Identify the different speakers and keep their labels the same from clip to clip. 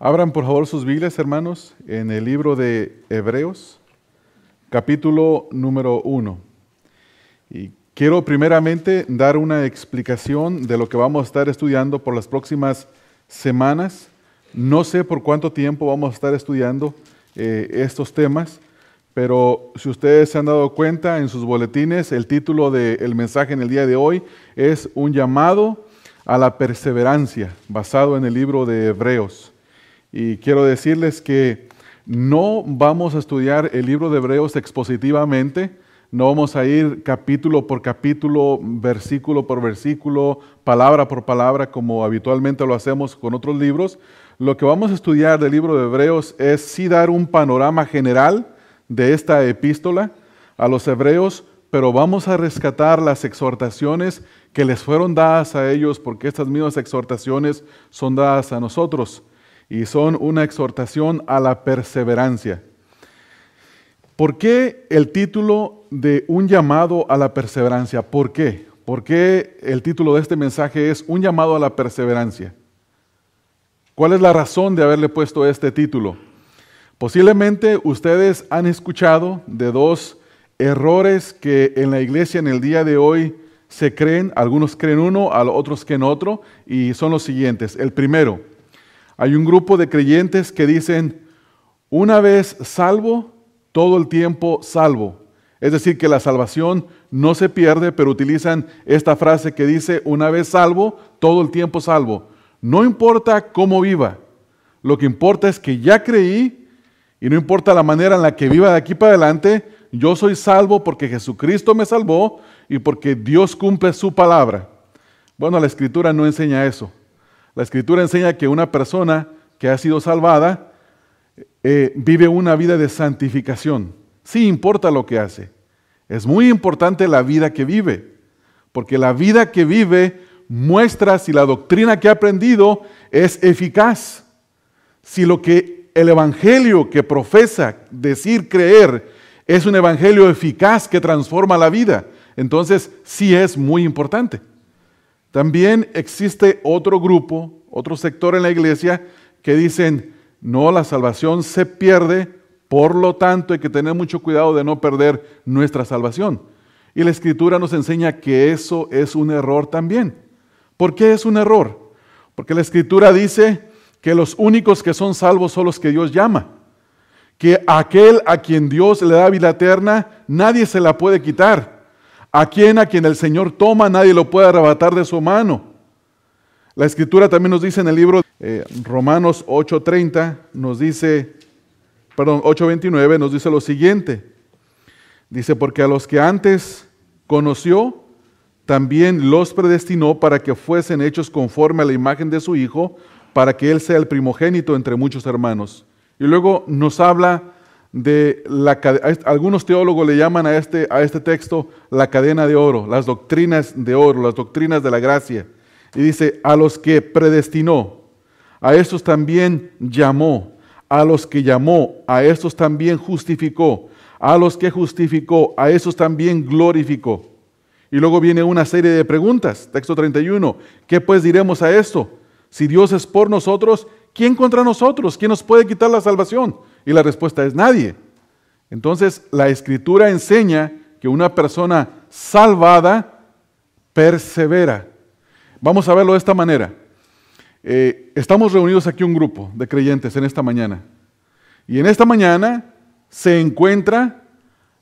Speaker 1: Abran por favor sus Biblias, hermanos, en el libro de Hebreos, capítulo número 1. Y quiero primeramente dar una explicación de lo que vamos a estar estudiando por las próximas semanas. No sé por cuánto tiempo vamos a estar estudiando eh, estos temas, pero si ustedes se han dado cuenta en sus boletines, el título del mensaje en el día de hoy es Un llamado a la perseverancia, basado en el libro de Hebreos. Y quiero decirles que no vamos a estudiar el libro de Hebreos expositivamente, no vamos a ir capítulo por capítulo, versículo por versículo, palabra por palabra, como habitualmente lo hacemos con otros libros. Lo que vamos a estudiar del libro de Hebreos es sí dar un panorama general de esta epístola a los hebreos, pero vamos a rescatar las exhortaciones que les fueron dadas a ellos, porque estas mismas exhortaciones son dadas a nosotros y son una exhortación a la perseverancia. ¿Por qué el título de un llamado a la perseverancia? ¿Por qué? ¿Por qué el título de este mensaje es Un llamado a la perseverancia? ¿Cuál es la razón de haberle puesto este título? Posiblemente ustedes han escuchado de dos errores que en la iglesia en el día de hoy se creen, algunos creen uno, a otros creen otro, y son los siguientes. El primero, hay un grupo de creyentes que dicen, una vez salvo, todo el tiempo salvo. Es decir, que la salvación no se pierde, pero utilizan esta frase que dice, una vez salvo, todo el tiempo salvo. No importa cómo viva, lo que importa es que ya creí y no importa la manera en la que viva de aquí para adelante, yo soy salvo porque Jesucristo me salvó y porque Dios cumple su palabra. Bueno, la escritura no enseña eso. La escritura enseña que una persona que ha sido salvada eh, vive una vida de santificación. Sí importa lo que hace. Es muy importante la vida que vive, porque la vida que vive muestra si la doctrina que ha aprendido es eficaz, si lo que el evangelio que profesa decir creer es un evangelio eficaz que transforma la vida. Entonces sí es muy importante. También existe otro grupo otro sector en la iglesia que dicen, no, la salvación se pierde, por lo tanto hay que tener mucho cuidado de no perder nuestra salvación. Y la escritura nos enseña que eso es un error también. ¿Por qué es un error? Porque la escritura dice que los únicos que son salvos son los que Dios llama. Que aquel a quien Dios le da vida eterna, nadie se la puede quitar. A quien a quien el Señor toma, nadie lo puede arrebatar de su mano. La escritura también nos dice en el libro eh, Romanos 8.30, nos dice, perdón, 8.29, nos dice lo siguiente. Dice, porque a los que antes conoció, también los predestinó para que fuesen hechos conforme a la imagen de su Hijo, para que Él sea el primogénito entre muchos hermanos. Y luego nos habla de la algunos teólogos le llaman a este, a este texto la cadena de oro, las doctrinas de oro, las doctrinas de la gracia. Y dice, a los que predestinó, a estos también llamó, a los que llamó, a estos también justificó, a los que justificó, a estos también glorificó. Y luego viene una serie de preguntas, texto 31. ¿Qué pues diremos a esto? Si Dios es por nosotros, ¿quién contra nosotros? ¿Quién nos puede quitar la salvación? Y la respuesta es nadie. Entonces, la escritura enseña que una persona salvada persevera Vamos a verlo de esta manera. Eh, estamos reunidos aquí un grupo de creyentes en esta mañana. Y en esta mañana se encuentra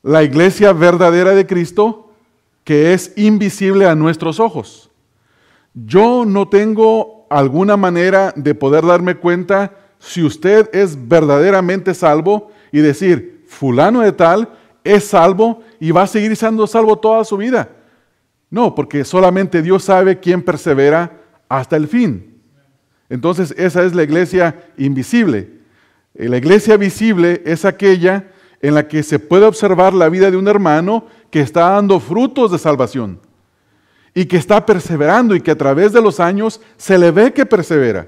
Speaker 1: la iglesia verdadera de Cristo que es invisible a nuestros ojos. Yo no tengo alguna manera de poder darme cuenta si usted es verdaderamente salvo y decir, fulano de tal es salvo y va a seguir siendo salvo toda su vida. No, porque solamente Dios sabe quién persevera hasta el fin. Entonces esa es la iglesia invisible. La iglesia visible es aquella en la que se puede observar la vida de un hermano que está dando frutos de salvación y que está perseverando y que a través de los años se le ve que persevera.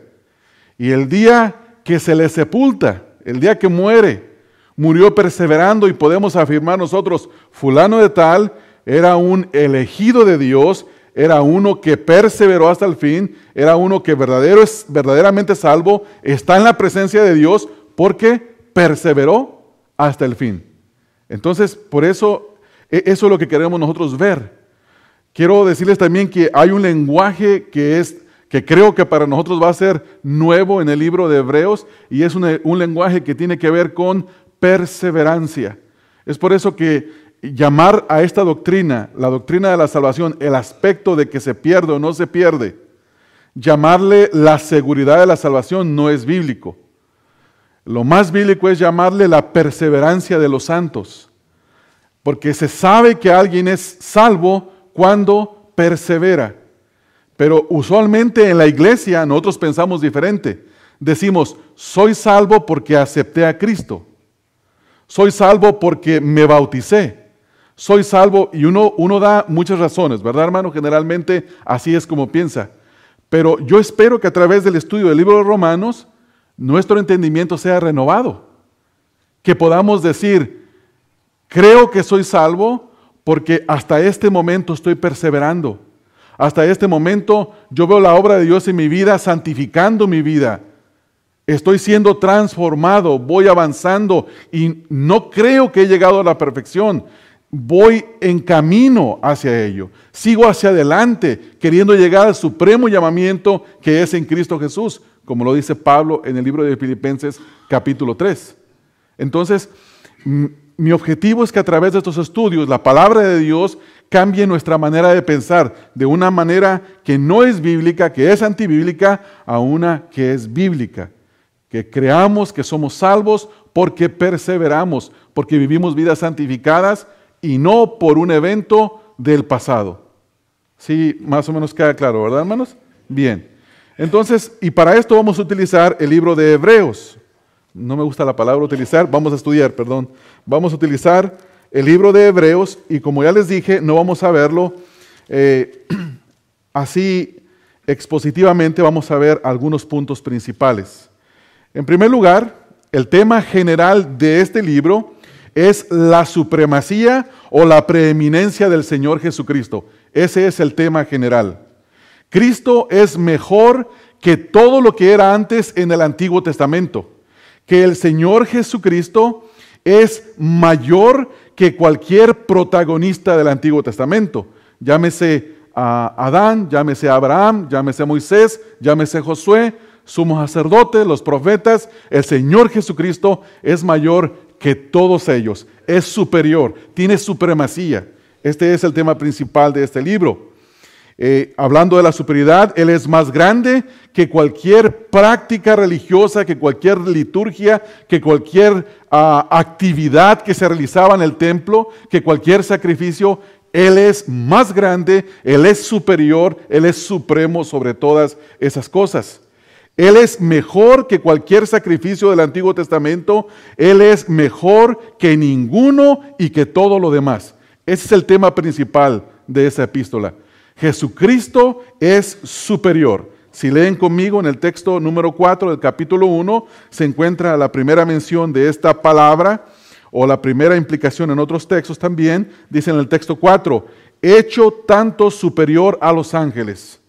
Speaker 1: Y el día que se le sepulta, el día que muere, murió perseverando y podemos afirmar nosotros, fulano de tal era un elegido de Dios, era uno que perseveró hasta el fin, era uno que verdadero es, verdaderamente salvo, está en la presencia de Dios porque perseveró hasta el fin. Entonces, por eso, e, eso es lo que queremos nosotros ver. Quiero decirles también que hay un lenguaje que es que creo que para nosotros va a ser nuevo en el libro de Hebreos y es un, un lenguaje que tiene que ver con perseverancia. Es por eso que llamar a esta doctrina, la doctrina de la salvación, el aspecto de que se pierde o no se pierde, llamarle la seguridad de la salvación no es bíblico. Lo más bíblico es llamarle la perseverancia de los santos, porque se sabe que alguien es salvo cuando persevera. Pero usualmente en la iglesia nosotros pensamos diferente. Decimos, soy salvo porque acepté a Cristo. Soy salvo porque me bauticé soy salvo y uno, uno da muchas razones, ¿verdad hermano? Generalmente así es como piensa. Pero yo espero que a través del estudio del libro de Romanos nuestro entendimiento sea renovado. Que podamos decir, creo que soy salvo porque hasta este momento estoy perseverando. Hasta este momento yo veo la obra de Dios en mi vida, santificando mi vida. Estoy siendo transformado, voy avanzando y no creo que he llegado a la perfección voy en camino hacia ello, sigo hacia adelante, queriendo llegar al supremo llamamiento que es en Cristo Jesús, como lo dice Pablo en el libro de Filipenses capítulo 3. Entonces, mi objetivo es que a través de estos estudios la palabra de Dios cambie nuestra manera de pensar de una manera que no es bíblica, que es antibíblica, a una que es bíblica. Que creamos que somos salvos porque perseveramos, porque vivimos vidas santificadas y no por un evento del pasado. Sí, más o menos queda claro, ¿verdad, hermanos? Bien. Entonces, y para esto vamos a utilizar el libro de Hebreos. No me gusta la palabra utilizar, vamos a estudiar, perdón. Vamos a utilizar el libro de Hebreos y como ya les dije, no vamos a verlo eh, así expositivamente, vamos a ver algunos puntos principales. En primer lugar, el tema general de este libro es la supremacía o la preeminencia del Señor Jesucristo. Ese es el tema general. Cristo es mejor que todo lo que era antes en el Antiguo Testamento. Que el Señor Jesucristo es mayor que cualquier protagonista del Antiguo Testamento. Llámese a ah, Adán, llámese a Abraham, llámese Moisés, llámese Josué, sumo sacerdote, los profetas. El Señor Jesucristo es mayor que todos ellos. Es superior, tiene supremacía. Este es el tema principal de este libro. Eh, hablando de la superioridad, Él es más grande que cualquier práctica religiosa, que cualquier liturgia, que cualquier ah, actividad que se realizaba en el templo, que cualquier sacrificio. Él es más grande, Él es superior, Él es supremo sobre todas esas cosas. Él es mejor que cualquier sacrificio del Antiguo Testamento. Él es mejor que ninguno y que todo lo demás. Ese es el tema principal de esa epístola. Jesucristo es superior. Si leen conmigo en el texto número 4 del capítulo 1, se encuentra la primera mención de esta palabra o la primera implicación en otros textos también. Dice en el texto 4, hecho tanto superior a los ángeles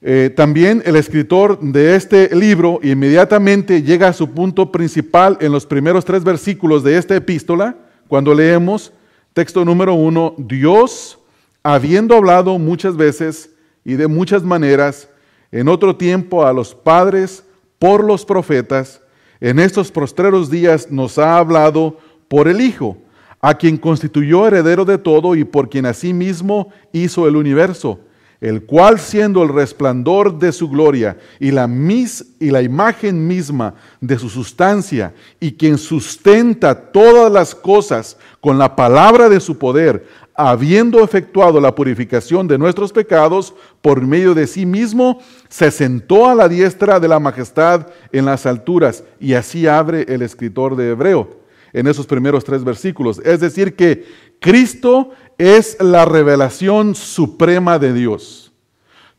Speaker 1: eh, también el escritor de este libro inmediatamente llega a su punto principal en los primeros tres versículos de esta epístola, cuando leemos texto número uno, Dios, habiendo hablado muchas veces y de muchas maneras en otro tiempo a los padres por los profetas, en estos postreros días nos ha hablado por el Hijo, a quien constituyó heredero de todo y por quien asimismo hizo el universo el cual siendo el resplandor de su gloria y la, mis, y la imagen misma de su sustancia, y quien sustenta todas las cosas con la palabra de su poder, habiendo efectuado la purificación de nuestros pecados por medio de sí mismo, se sentó a la diestra de la majestad en las alturas, y así abre el escritor de Hebreo en esos primeros tres versículos. Es decir, que Cristo es la revelación suprema de Dios.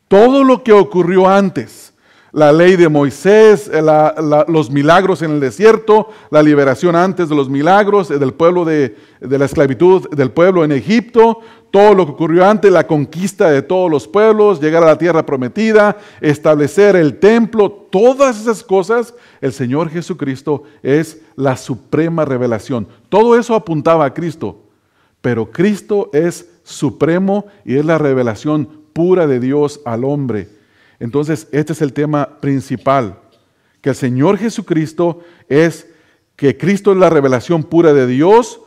Speaker 1: Todo lo que ocurrió antes, la ley de Moisés, eh, los milagros en el desierto, la liberación antes de los milagros eh, del pueblo de, la esclavitud del pueblo en Egipto, todo lo que ocurrió antes, la conquista de todos los pueblos, llegar a la tierra prometida, establecer el templo, todas esas cosas, el Señor Jesucristo es la suprema revelación. Todo eso apuntaba a Cristo. Pero Cristo es supremo y es la revelación pura de Dios al hombre. Entonces, este es el tema principal, que el Señor Jesucristo es, que Cristo es la revelación pura de Dios,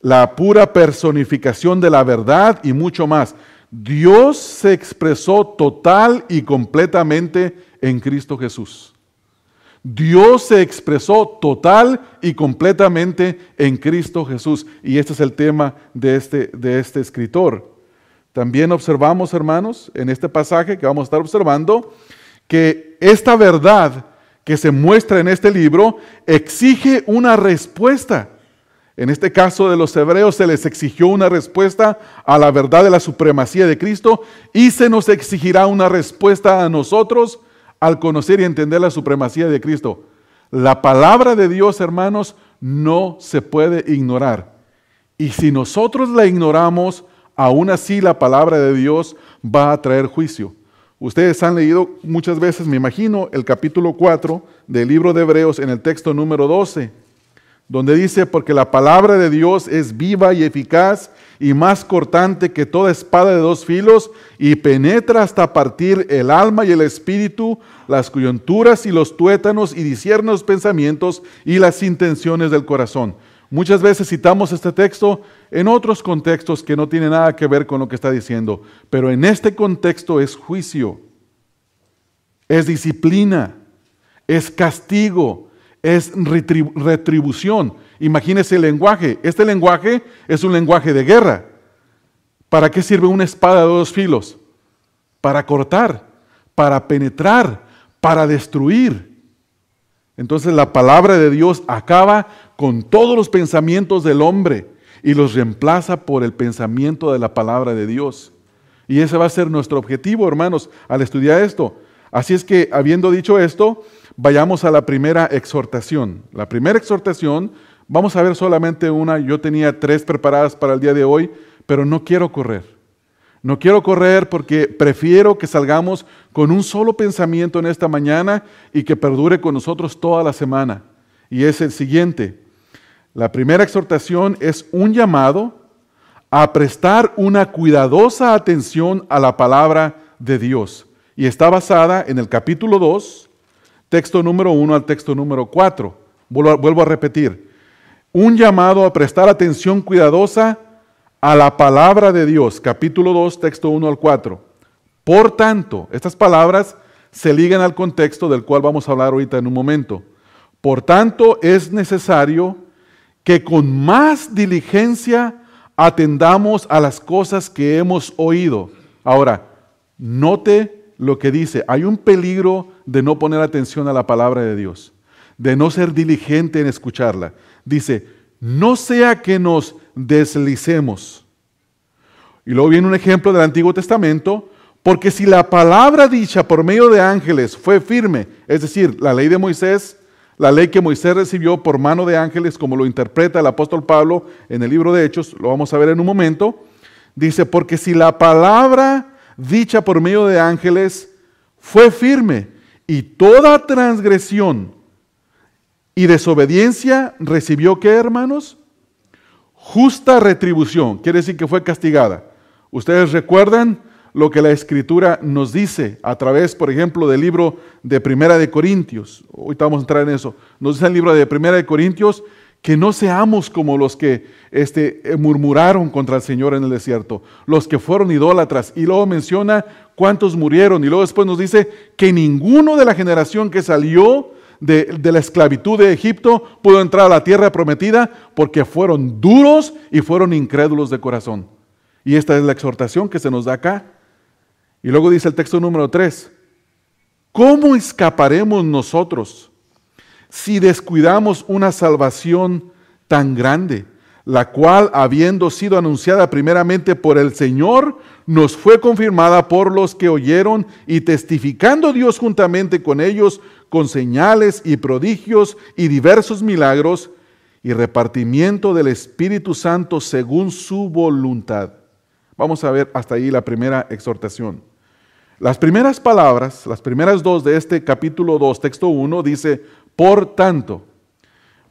Speaker 1: la pura personificación de la verdad y mucho más. Dios se expresó total y completamente en Cristo Jesús. Dios se expresó total y completamente en Cristo Jesús. Y este es el tema de este, de este escritor. También observamos, hermanos, en este pasaje que vamos a estar observando, que esta verdad que se muestra en este libro exige una respuesta. En este caso de los hebreos se les exigió una respuesta a la verdad de la supremacía de Cristo y se nos exigirá una respuesta a nosotros al conocer y entender la supremacía de Cristo. La palabra de Dios, hermanos, no se puede ignorar. Y si nosotros la ignoramos, aún así la palabra de Dios va a traer juicio. Ustedes han leído muchas veces, me imagino, el capítulo 4 del libro de Hebreos en el texto número 12 donde dice, porque la palabra de Dios es viva y eficaz y más cortante que toda espada de dos filos y penetra hasta partir el alma y el espíritu, las coyunturas y los tuétanos y discierne los pensamientos y las intenciones del corazón. Muchas veces citamos este texto en otros contextos que no tienen nada que ver con lo que está diciendo, pero en este contexto es juicio, es disciplina, es castigo, es retribución. Imagínese el lenguaje. Este lenguaje es un lenguaje de guerra. ¿Para qué sirve una espada de dos filos? Para cortar, para penetrar, para destruir. Entonces la palabra de Dios acaba con todos los pensamientos del hombre y los reemplaza por el pensamiento de la palabra de Dios. Y ese va a ser nuestro objetivo, hermanos, al estudiar esto. Así es que, habiendo dicho esto, vayamos a la primera exhortación. La primera exhortación, vamos a ver solamente una, yo tenía tres preparadas para el día de hoy, pero no quiero correr. No quiero correr porque prefiero que salgamos con un solo pensamiento en esta mañana y que perdure con nosotros toda la semana. Y es el siguiente. La primera exhortación es un llamado a prestar una cuidadosa atención a la palabra de Dios. Y está basada en el capítulo 2, texto número 1 al texto número 4. Vuelvo a repetir, un llamado a prestar atención cuidadosa a la palabra de Dios, capítulo 2, texto 1 al 4. Por tanto, estas palabras se ligan al contexto del cual vamos a hablar ahorita en un momento. Por tanto, es necesario que con más diligencia atendamos a las cosas que hemos oído. Ahora, note lo que dice. Hay un peligro de no poner atención a la palabra de Dios, de no ser diligente en escucharla. Dice, no sea que nos deslicemos. Y luego viene un ejemplo del Antiguo Testamento, porque si la palabra dicha por medio de ángeles fue firme, es decir, la ley de Moisés, la ley que Moisés recibió por mano de ángeles, como lo interpreta el apóstol Pablo en el libro de Hechos, lo vamos a ver en un momento, dice, porque si la palabra dicha por medio de ángeles, fue firme y toda transgresión y desobediencia recibió, ¿qué hermanos? Justa retribución, quiere decir que fue castigada. Ustedes recuerdan lo que la escritura nos dice a través, por ejemplo, del libro de Primera de Corintios. Ahorita vamos a entrar en eso. Nos dice el libro de Primera de Corintios que no seamos como los que este, eh, murmuraron contra el Señor en el desierto, los que fueron idólatras. Y luego menciona cuántos murieron. Y luego después nos dice que ninguno de la generación que salió de, de, la esclavitud de Egipto pudo entrar a la tierra prometida porque fueron duros y fueron incrédulos de corazón. Y esta es la exhortación que se nos da acá. Y luego dice el texto número 3, ¿cómo escaparemos nosotros si descuidamos una salvación tan grande, la cual, habiendo sido anunciada primeramente por el Señor, nos fue confirmada por los que oyeron y testificando Dios juntamente con ellos, con señales y prodigios y diversos milagros y repartimiento del Espíritu Santo según su voluntad. Vamos a ver hasta ahí la primera exhortación. Las primeras palabras, las primeras dos de este capítulo 2, texto 1, dice, por tanto,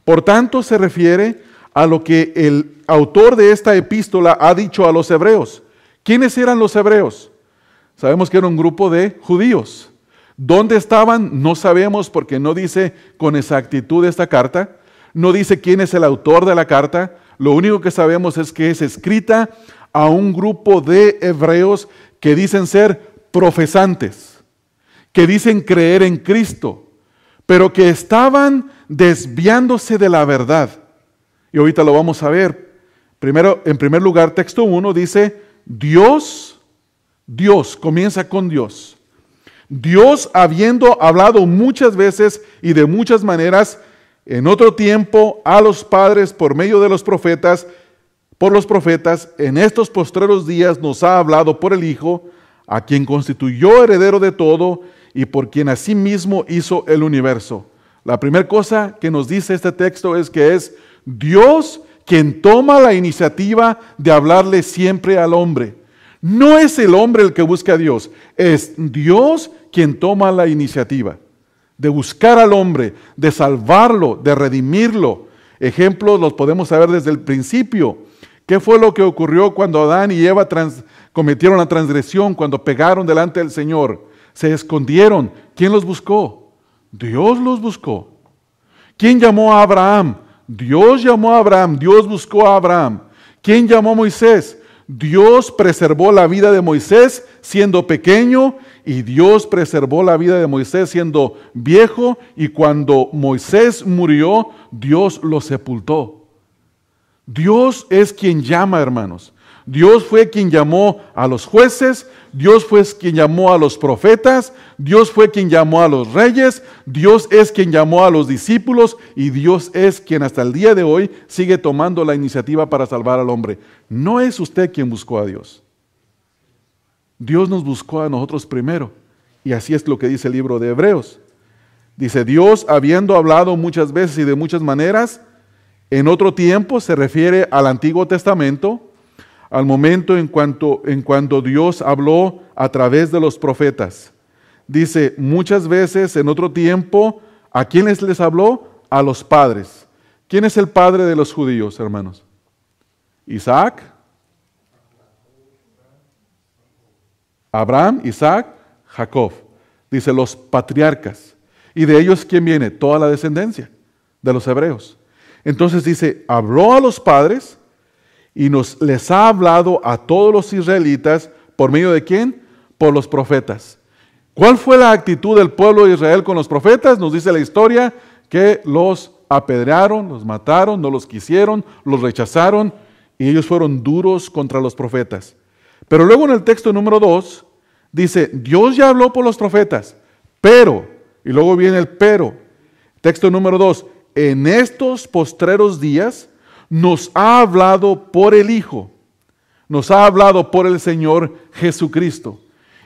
Speaker 1: por tanto se refiere a lo que el autor de esta epístola ha dicho a los hebreos. ¿Quiénes eran los hebreos? Sabemos que era un grupo de judíos. ¿Dónde estaban? No sabemos porque no dice con exactitud esta carta. No dice quién es el autor de la carta. Lo único que sabemos es que es escrita a un grupo de hebreos que dicen ser profesantes, que dicen creer en Cristo, pero que estaban desviándose de la verdad. Y ahorita lo vamos a ver. Primero, en primer lugar, texto 1 dice, Dios, Dios, comienza con Dios. Dios, habiendo hablado muchas veces y de muchas maneras en otro tiempo a los padres por medio de los profetas, por los profetas, en estos postreros días nos ha hablado por el Hijo, a quien constituyó heredero de todo y por quien a sí mismo hizo el universo. La primera cosa que nos dice este texto es que es Dios quien toma la iniciativa de hablarle siempre al hombre. No es el hombre el que busca a Dios, es Dios quien toma la iniciativa de buscar al hombre, de salvarlo, de redimirlo. Ejemplos los podemos saber desde el principio. ¿Qué fue lo que ocurrió cuando Adán y Eva cometieron la transgresión, cuando pegaron delante del Señor? Se escondieron. ¿Quién los buscó? Dios los buscó. ¿Quién llamó a Abraham? Dios llamó a Abraham. Dios buscó a Abraham. ¿Quién llamó a Moisés? Dios preservó la vida de Moisés siendo pequeño y Dios preservó la vida de Moisés siendo viejo y cuando Moisés murió, Dios lo sepultó. Dios es quien llama, hermanos. Dios fue quien llamó a los jueces, Dios fue quien llamó a los profetas, Dios fue quien llamó a los reyes, Dios es quien llamó a los discípulos y Dios es quien hasta el día de hoy sigue tomando la iniciativa para salvar al hombre. No es usted quien buscó a Dios. Dios nos buscó a nosotros primero. Y así es lo que dice el libro de Hebreos. Dice, Dios habiendo hablado muchas veces y de muchas maneras, en otro tiempo se refiere al Antiguo Testamento, al momento en cuanto, en cuando Dios habló a través de los profetas. Dice, muchas veces en otro tiempo, ¿a quiénes les habló? A los padres. ¿Quién es el padre de los judíos, hermanos? Isaac. Abraham, Isaac, Jacob. Dice los patriarcas. ¿Y de ellos quién viene? Toda la descendencia de los hebreos. Entonces dice, habló a los padres y nos les ha hablado a todos los israelitas por medio de quién? Por los profetas. ¿Cuál fue la actitud del pueblo de Israel con los profetas? Nos dice la historia que los apedrearon, los mataron, no los quisieron, los rechazaron y ellos fueron duros contra los profetas. Pero luego en el texto número 2 dice, Dios ya habló por los profetas, pero, y luego viene el pero, texto número 2, en estos postreros días nos ha hablado por el Hijo, nos ha hablado por el Señor Jesucristo.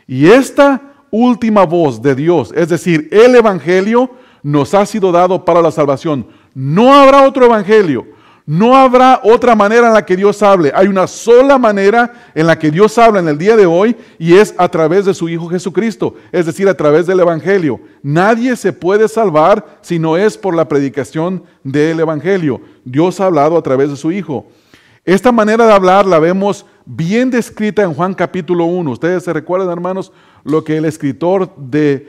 Speaker 1: Y esta última voz de Dios, es decir, el Evangelio, nos ha sido dado para la salvación. No habrá otro Evangelio, no habrá otra manera en la que Dios hable. Hay una sola manera en la que Dios habla en el día de hoy y es a través de su Hijo Jesucristo, es decir, a través del Evangelio. Nadie se puede salvar si no es por la predicación del Evangelio. Dios ha hablado a través de su Hijo. Esta manera de hablar la vemos bien descrita en Juan capítulo 1. Ustedes se recuerdan, hermanos, lo que el escritor del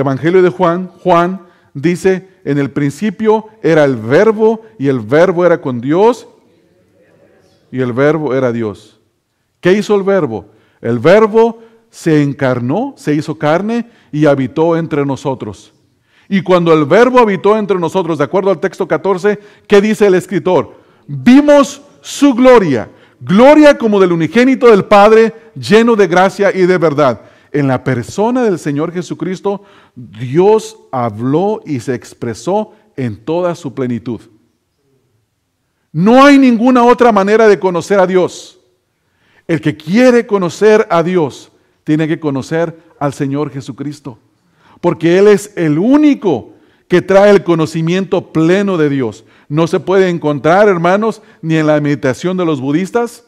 Speaker 1: Evangelio de Juan, Juan, dice, en el principio era el verbo y el verbo era con Dios y el verbo era Dios. ¿Qué hizo el verbo? El verbo se encarnó, se hizo carne y habitó entre nosotros. Y cuando el verbo habitó entre nosotros, de acuerdo al texto 14, ¿qué dice el escritor? Vimos su gloria, gloria como del unigénito del Padre, lleno de gracia y de verdad. En la persona del Señor Jesucristo, Dios habló y se expresó en toda su plenitud. No hay ninguna otra manera de conocer a Dios. El que quiere conocer a Dios tiene que conocer al Señor Jesucristo, porque Él es el único que trae el conocimiento pleno de Dios. No se puede encontrar, hermanos, ni en la meditación de los budistas,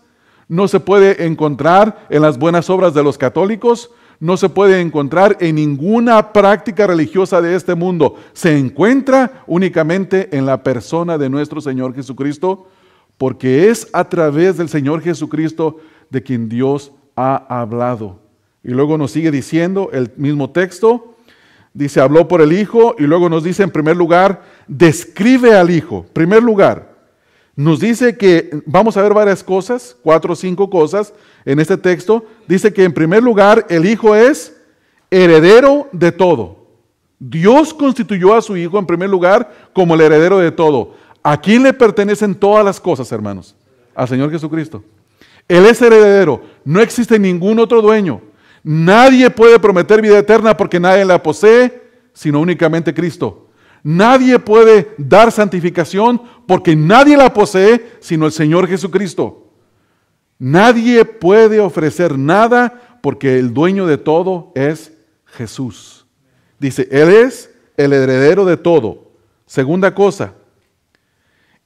Speaker 1: no se puede encontrar en las buenas obras de los católicos, no se puede encontrar en ninguna práctica religiosa de este mundo. Se encuentra únicamente en la persona de nuestro Señor Jesucristo, porque es a través del Señor Jesucristo de quien Dios ha hablado. Y luego nos sigue diciendo el mismo texto, dice, habló por el Hijo, y luego nos dice en primer lugar, describe al Hijo, primer lugar, nos dice que vamos a ver varias cosas, cuatro o cinco cosas en este texto. Dice que en primer lugar el Hijo es heredero de todo. Dios constituyó a su Hijo en primer lugar como el heredero de todo. ¿A quién le pertenecen todas las cosas, hermanos? Al Señor Jesucristo. Él es heredero. No existe ningún otro dueño. Nadie puede prometer vida eterna porque nadie la posee, sino únicamente Cristo. Nadie puede dar santificación porque nadie la posee sino el Señor Jesucristo. Nadie puede ofrecer nada porque el dueño de todo es Jesús. Dice, Él es el heredero de todo. Segunda cosa,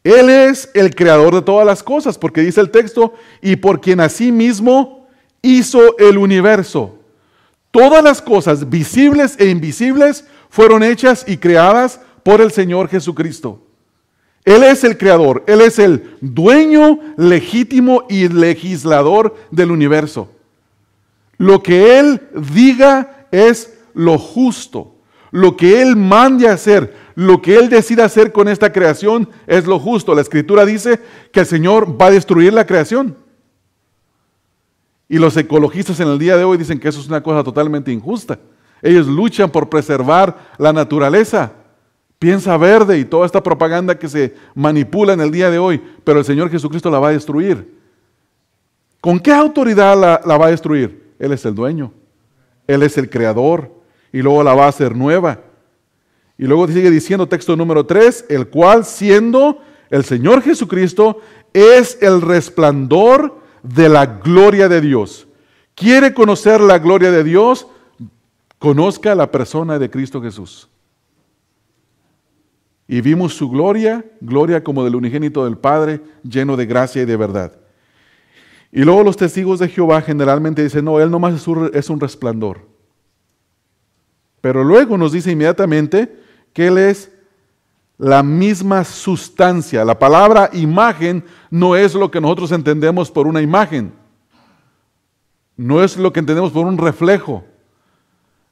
Speaker 1: Él es el creador de todas las cosas, porque dice el texto, y por quien mismo hizo el universo. Todas las cosas, visibles e invisibles, fueron hechas y creadas por el Señor Jesucristo. Él es el creador, Él es el dueño legítimo y legislador del universo. Lo que Él diga es lo justo. Lo que Él mande a hacer, lo que Él decida hacer con esta creación es lo justo. La escritura dice que el Señor va a destruir la creación. Y los ecologistas en el día de hoy dicen que eso es una cosa totalmente injusta. Ellos luchan por preservar la naturaleza. Piensa verde y toda esta propaganda que se manipula en el día de hoy, pero el Señor Jesucristo la va a destruir. ¿Con qué autoridad la, va a destruir? Él es el dueño, Él es el creador y luego la va a hacer nueva. Y luego sigue diciendo texto número 3, el cual siendo el Señor Jesucristo es el resplandor de la gloria de Dios. ¿Quiere conocer la gloria de Dios? Conozca la persona de Cristo Jesús y vimos su gloria, gloria como del unigénito del Padre, lleno de gracia y de verdad. Y luego los testigos de Jehová generalmente dicen, no, Él nomás es un resplandor. Pero luego nos dice inmediatamente que Él es la misma sustancia. La palabra imagen no es lo que nosotros entendemos por una imagen. No es lo que entendemos por un reflejo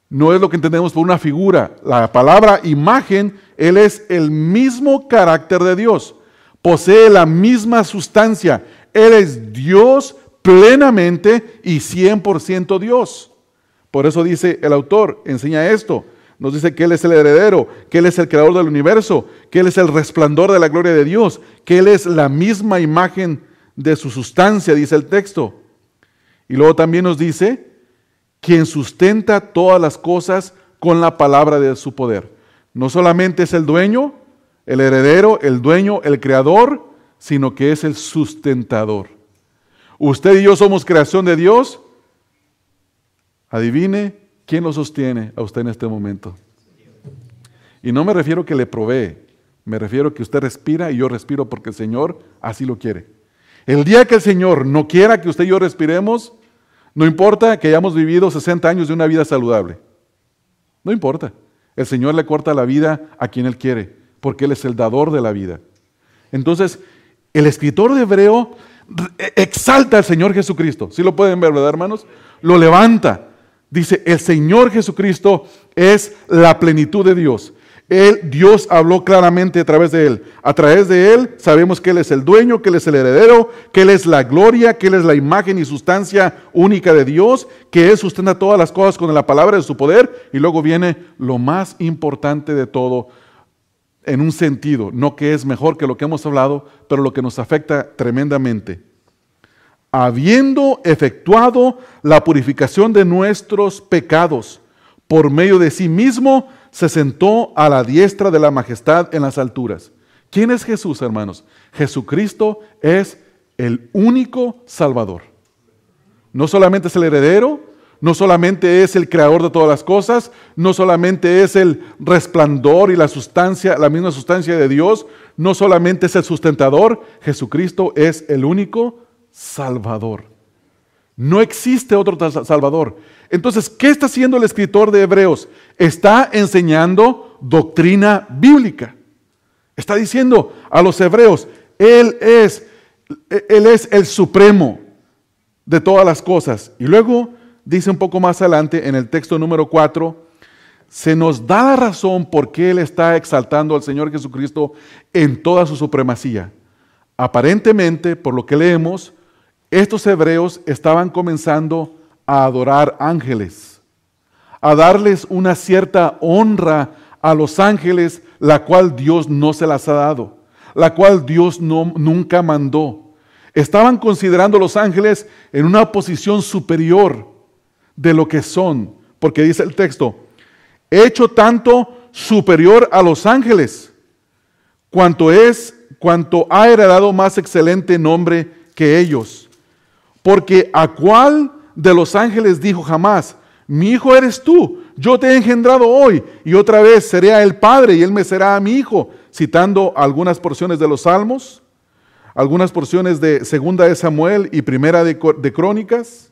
Speaker 1: no es lo que entendemos por una figura. La palabra imagen, Él es el mismo carácter de Dios, posee la misma sustancia. Él es Dios plenamente y 100% Dios. Por eso dice el autor, enseña esto. Nos dice que Él es el heredero, que Él es el creador del universo, que Él es el resplandor de la gloria de Dios, que Él es la misma imagen de su sustancia, dice el texto. Y luego también nos dice quien sustenta todas las cosas con la palabra de su poder. No solamente es el dueño, el heredero, el dueño, el creador, sino que es el sustentador. Usted y yo somos creación de Dios. Adivine quién lo sostiene a usted en este momento. Y no me refiero que le provee, me refiero que usted respira y yo respiro porque el Señor así lo quiere. El día que el Señor no quiera que usted y yo respiremos, no importa que hayamos vivido 60 años de una vida saludable. No importa. El Señor le corta la vida a quien Él quiere, porque Él es el dador de la vida. Entonces, el escritor de Hebreo exalta al Señor Jesucristo. Si lo pueden ver, ¿verdad, hermanos? Lo levanta. Dice, el Señor Jesucristo es la plenitud de Dios. Dios habló claramente a través de Él. A través de Él sabemos que Él es el dueño, que Él es el heredero, que Él es la gloria, que Él es la imagen y sustancia única de Dios, que Él sustenta todas las cosas con la palabra de su poder. Y luego viene lo más importante de todo, en un sentido, no que es mejor que lo que hemos hablado, pero lo que nos afecta tremendamente. Habiendo efectuado la purificación de nuestros pecados por medio de sí mismo, se sentó a la diestra de la majestad en las alturas. ¿Quién es Jesús, hermanos? Jesucristo es el único Salvador. No solamente es el heredero, no solamente es el creador de todas las cosas, no solamente es el resplandor y la sustancia, la misma sustancia de Dios, no solamente es el sustentador, Jesucristo es el único Salvador. No existe otro Salvador. Entonces, ¿qué está haciendo el escritor de Hebreos? Está enseñando doctrina bíblica. Está diciendo a los hebreos, Él es, e, Él es el supremo de todas las cosas. Y luego dice un poco más adelante en el texto número 4, se nos da la razón por qué Él está exaltando al Señor Jesucristo en toda su supremacía. Aparentemente, por lo que leemos, estos hebreos estaban comenzando a adorar ángeles, a darles una cierta honra a los ángeles, la cual Dios no se las ha dado, la cual Dios no, nunca mandó. Estaban considerando a los ángeles en una posición superior de lo que son, porque dice el texto, hecho tanto superior a los ángeles, cuanto es, cuanto ha heredado más excelente nombre que ellos. Porque a cuál de los ángeles dijo jamás, mi hijo eres tú, yo te he engendrado hoy, y otra vez seré a padre y él me será a mi hijo, citando algunas porciones de los Salmos, algunas porciones de Segunda de Samuel y Primera de, Crónicas.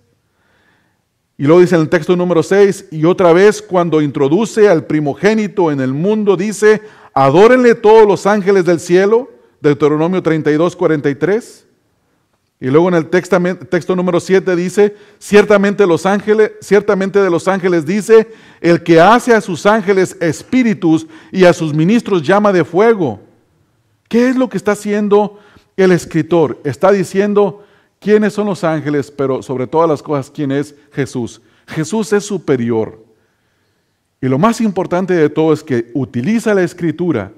Speaker 1: Y luego dice en el texto número 6, y otra vez cuando introduce al primogénito en el mundo, dice, adórenle todos los ángeles del cielo, Deuteronomio 32, 43. Y luego en el texto, número 7 dice, ciertamente los ángeles, ciertamente de los ángeles dice, el que hace a sus ángeles espíritus y a sus ministros llama de fuego. ¿Qué es lo que está haciendo el escritor? Está diciendo quiénes son los ángeles, pero sobre todas las cosas quién es Jesús. Jesús es superior. Y lo más importante de todo es que utiliza la escritura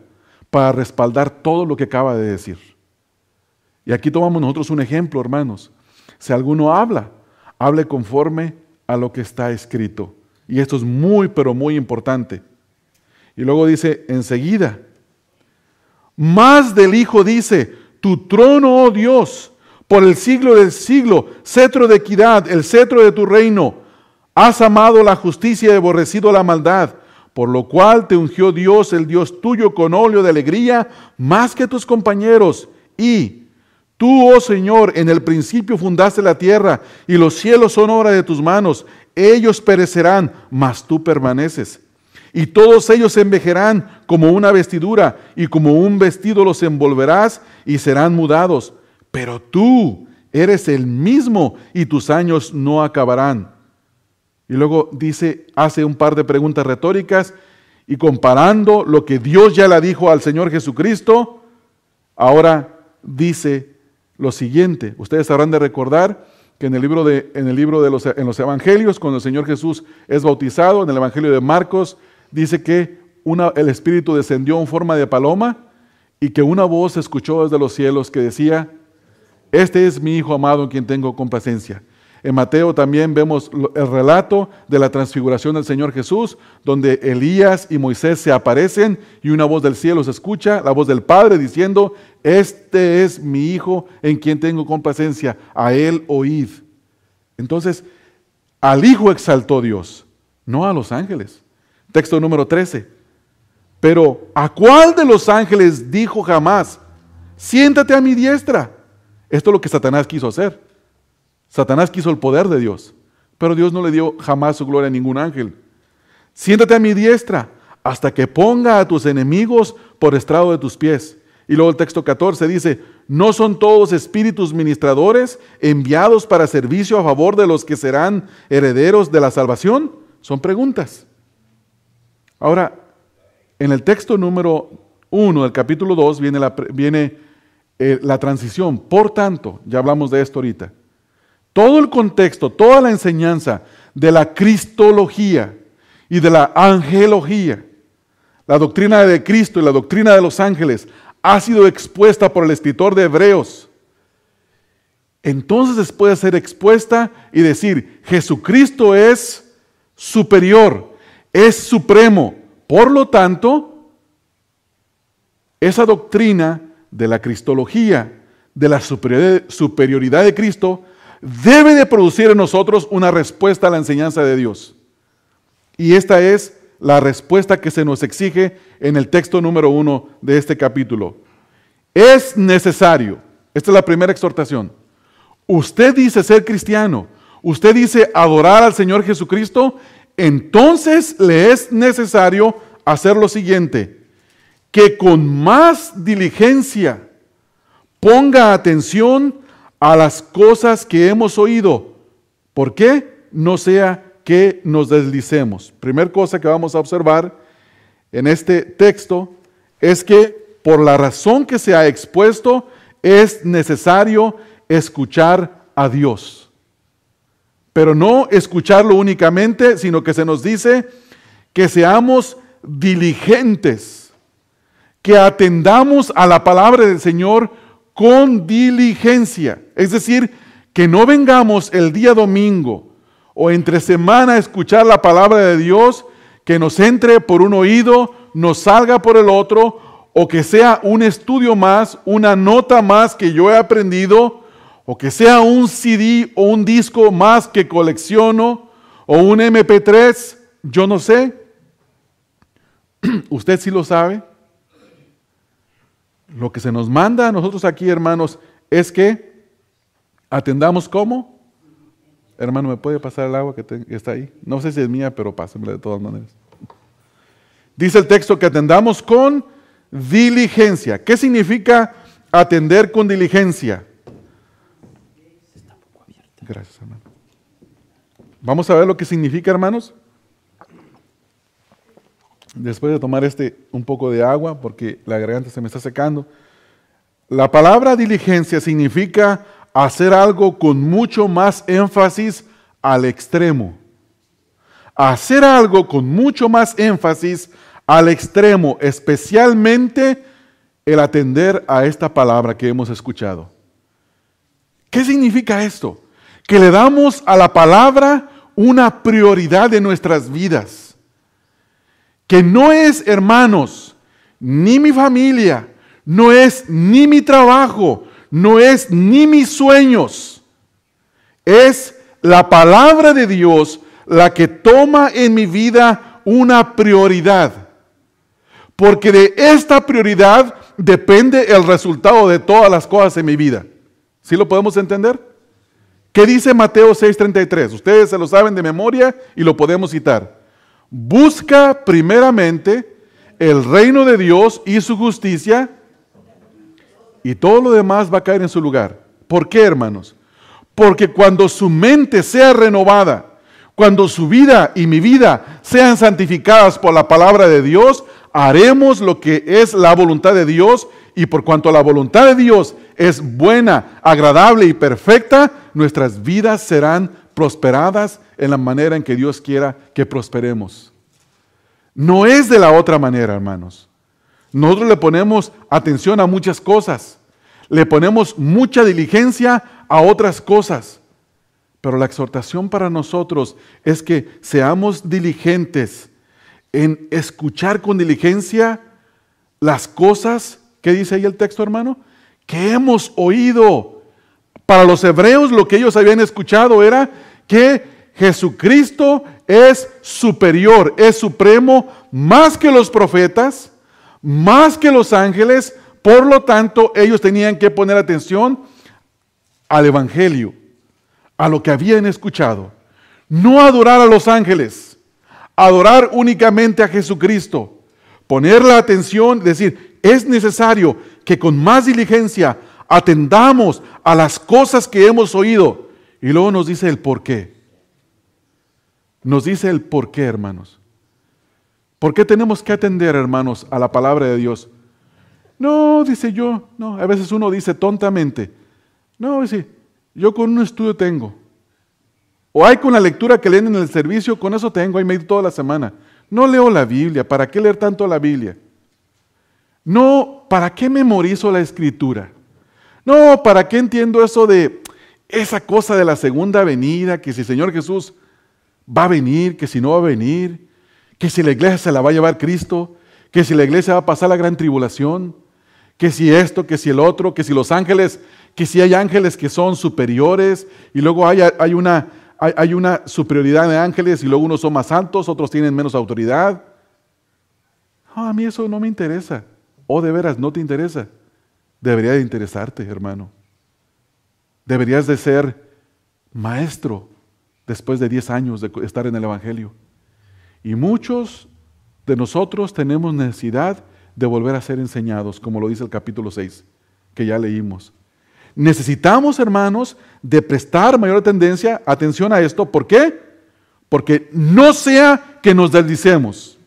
Speaker 1: para respaldar todo lo que acaba de decir. Y aquí tomamos nosotros un ejemplo, hermanos. Si alguno habla, hable conforme a lo que está escrito. Y esto es muy, pero muy importante. Y luego dice, enseguida, más del Hijo dice, tu trono, oh Dios, por el siglo del siglo, cetro de equidad, el cetro de tu reino. Has amado la justicia y aborrecido la maldad, por lo cual te ungió Dios, el Dios tuyo, con óleo de alegría, más que tus compañeros, y Tú, oh Señor, en el principio fundaste la tierra y los cielos son obra de tus manos. Ellos perecerán, mas tú permaneces. Y todos ellos envejerán como una vestidura y como un vestido los envolverás y serán mudados. Pero tú eres el mismo y tus años no acabarán. Y luego dice, hace un par de preguntas retóricas y comparando lo que Dios ya le dijo al Señor Jesucristo, ahora dice lo siguiente. Ustedes habrán de recordar que en el libro de, en el libro de los, en los evangelios, cuando el Señor Jesús es bautizado, en el evangelio de Marcos, dice que el Espíritu descendió en forma de paloma y que una voz se escuchó desde los cielos que decía, este es mi Hijo amado en quien tengo complacencia. En Mateo también vemos el relato de la transfiguración del Señor Jesús, donde Elías y Moisés se aparecen y una voz del cielo se escucha, la voz del Padre diciendo, este es mi Hijo en quien tengo complacencia, a él oíd. Entonces, al Hijo exaltó Dios, no a los ángeles. Texto número 13. Pero, ¿a cuál de los ángeles dijo jamás, siéntate a mi diestra? Esto es lo que Satanás quiso hacer. Satanás quiso el poder de Dios, pero Dios no le dio jamás su gloria a ningún ángel. Siéntate a mi diestra hasta que ponga a tus enemigos por estrado de tus pies. Y luego el texto 14 dice, ¿no son todos espíritus ministradores enviados para servicio a favor de los que serán herederos de la salvación? Son preguntas. Ahora, en el texto número 1 del capítulo 2 viene, la, eh, la transición. Por tanto, ya hablamos de esto ahorita todo el contexto, toda la enseñanza de la cristología y de la angelología, la doctrina de Cristo y la doctrina de los ángeles, ha sido expuesta por el escritor de Hebreos. Entonces puede ser expuesta y decir, Jesucristo es superior, es supremo. Por lo tanto, esa doctrina de la cristología, de la superioridad de Cristo, debe de producir en nosotros una respuesta a la enseñanza de Dios. Y esta es la respuesta que se nos exige en el texto número uno de este capítulo. Es necesario, esta es la primera exhortación, usted dice ser cristiano, usted dice adorar al Señor Jesucristo, entonces le es necesario hacer lo siguiente, que con más diligencia ponga atención a las cosas que hemos oído. ¿Por qué? No sea que nos deslicemos. Primera cosa que vamos a observar en este texto es que por la razón que se ha expuesto es necesario escuchar a Dios. Pero no escucharlo únicamente, sino que se nos dice que seamos diligentes, que atendamos a la palabra del Señor con diligencia. Es decir, que no vengamos el día domingo o entre semana a escuchar la palabra de Dios que nos entre por un oído, nos salga por el otro, o que sea un estudio más, una nota más que yo he aprendido, o que sea un CD o un disco más que colecciono, o un MP3, yo no sé. Usted sí lo sabe. Lo que se nos manda a nosotros aquí, hermanos, es que atendamos cómo. Hermano, ¿me puede pasar el agua que, está ahí? No sé si es mía, pero pásenmela de todas maneras. Dice el texto que atendamos con diligencia. ¿Qué significa atender con diligencia? Gracias, hermano. Vamos a ver lo que significa, hermanos después de tomar este un poco de agua, porque la garganta se me está secando. La palabra diligencia significa hacer algo con mucho más énfasis al extremo. Hacer algo con mucho más énfasis al extremo, especialmente el atender a esta palabra que hemos escuchado. ¿Qué significa esto? Que le damos a la palabra una prioridad de nuestras vidas que no es, hermanos, ni mi familia, no es ni mi trabajo, no es ni mis sueños. Es la palabra de Dios la que toma en mi vida una prioridad. Porque de esta prioridad depende el resultado de todas las cosas en mi vida. ¿Sí lo podemos entender? ¿Qué dice Mateo 6:33? Ustedes se lo saben de memoria y lo podemos citar. Busca primeramente el reino de Dios y su justicia y todo lo demás va a caer en su lugar. ¿Por qué, hermanos? Porque cuando su mente sea renovada, cuando su vida y mi vida sean santificadas por la palabra de Dios, haremos lo que es la voluntad de Dios y por cuanto la voluntad de Dios es buena, agradable y perfecta, nuestras vidas serán prosperadas en la manera en que Dios quiera que prosperemos. No es de la otra manera, hermanos. Nosotros le ponemos atención a muchas cosas, le ponemos mucha diligencia a otras cosas, pero la exhortación para nosotros es que seamos diligentes en escuchar con diligencia las cosas, que dice ahí el texto, hermano? Que hemos oído. Para los hebreos lo que ellos habían escuchado era que Jesucristo es superior, es supremo, más que los profetas, más que los ángeles. Por lo tanto, ellos tenían que poner atención al Evangelio, a lo que habían escuchado. No adorar a los ángeles, adorar únicamente a Jesucristo. Poner la atención, decir, es necesario que con más diligencia atendamos a las cosas que hemos oído y luego nos dice el por qué. Nos dice el por qué, hermanos. ¿Por qué tenemos que atender, hermanos, a la palabra de Dios? No, dice yo, no, a veces uno dice tontamente, no, dice, yo con un estudio tengo. O hay con la lectura que leen en el servicio, con eso tengo, ahí me toda la semana. No leo la Biblia, ¿para qué leer tanto la Biblia? No, ¿para qué memorizo la escritura? No, ¿para qué entiendo eso de esa cosa de la segunda venida, que si el Señor Jesús va a venir, que si no va a venir, que si la iglesia se la va a llevar Cristo, que si la iglesia va a pasar la gran tribulación, que si esto, que si el otro, que si los ángeles, que si hay ángeles que son superiores y luego hay, hay una, hay, una superioridad de ángeles y luego unos son más santos, otros tienen menos autoridad. Ah, a mí eso no me interesa. O de veras, no te interesa. Debería de interesarte, hermano. Deberías de ser maestro después de 10 años de estar en el Evangelio. Y muchos de nosotros tenemos necesidad de volver a ser enseñados, como lo dice el capítulo 6, que ya leímos. Necesitamos, hermanos, de prestar mayor tendencia, atención a esto. ¿Por qué? Porque no sea que nos deslicemos.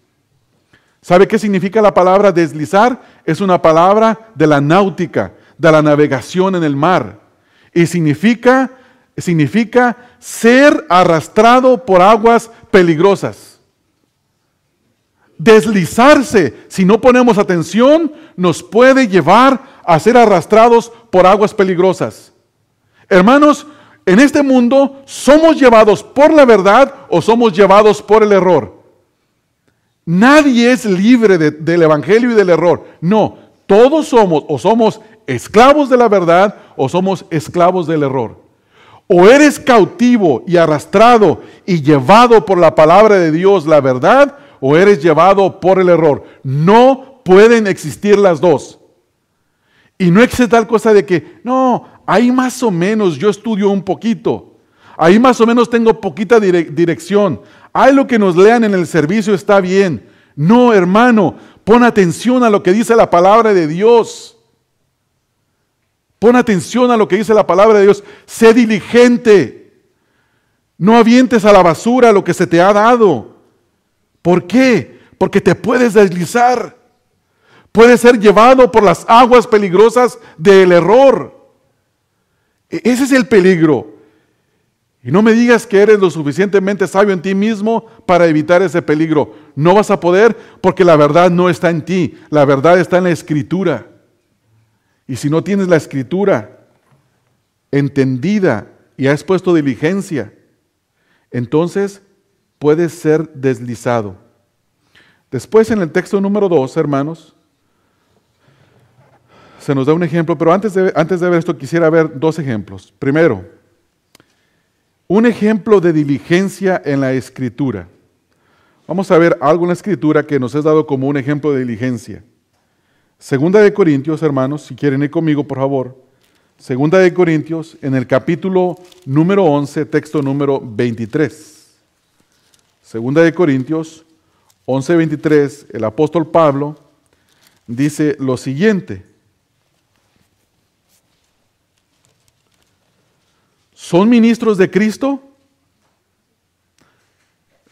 Speaker 1: ¿Sabe qué significa la palabra deslizar? Es una palabra de la náutica, de la navegación en el mar. Y significa, significa ser arrastrado por aguas peligrosas. Deslizarse, si no ponemos atención, nos puede llevar a ser arrastrados por aguas peligrosas. Hermanos, en este mundo somos llevados por la verdad o somos llevados por el error. Nadie es libre del Evangelio y del error. No, todos somos o somos esclavos de la verdad o somos esclavos del error. O eres cautivo y arrastrado y llevado por la palabra de Dios, la verdad, o eres llevado por el error. No pueden existir las dos. Y no existe tal cosa de que, no, ahí más o menos yo estudio un poquito. Ahí más o menos tengo poquita dirección. hay lo que nos lean en el servicio está bien. No, hermano, pon atención a lo que dice la palabra de Dios. Pon atención a lo que dice la palabra de Dios. Sé diligente. No avientes a la basura lo que se te ha dado. ¿Por qué? Porque te puedes deslizar. Puedes ser llevado por las aguas peligrosas del error. E-, ese es el peligro. Y no me digas que eres lo suficientemente sabio en ti mismo para evitar ese peligro. No vas a poder porque la verdad no está en ti, la verdad está en la escritura. Y si no tienes la escritura entendida y has puesto diligencia, entonces puedes ser deslizado. Después en el texto número 2, hermanos, se nos da un ejemplo, pero antes de, antes de ver esto quisiera ver dos ejemplos. Primero, un ejemplo de diligencia en la escritura. Vamos a ver algo en la escritura que nos es dado como un ejemplo de diligencia. Segunda de Corintios, hermanos, si quieren ir conmigo, por favor. Segunda de Corintios, en el capítulo número 11, texto número 23. Segunda de Corintios 23, el apóstol Pablo dice lo siguiente. ¿Son ministros de Cristo?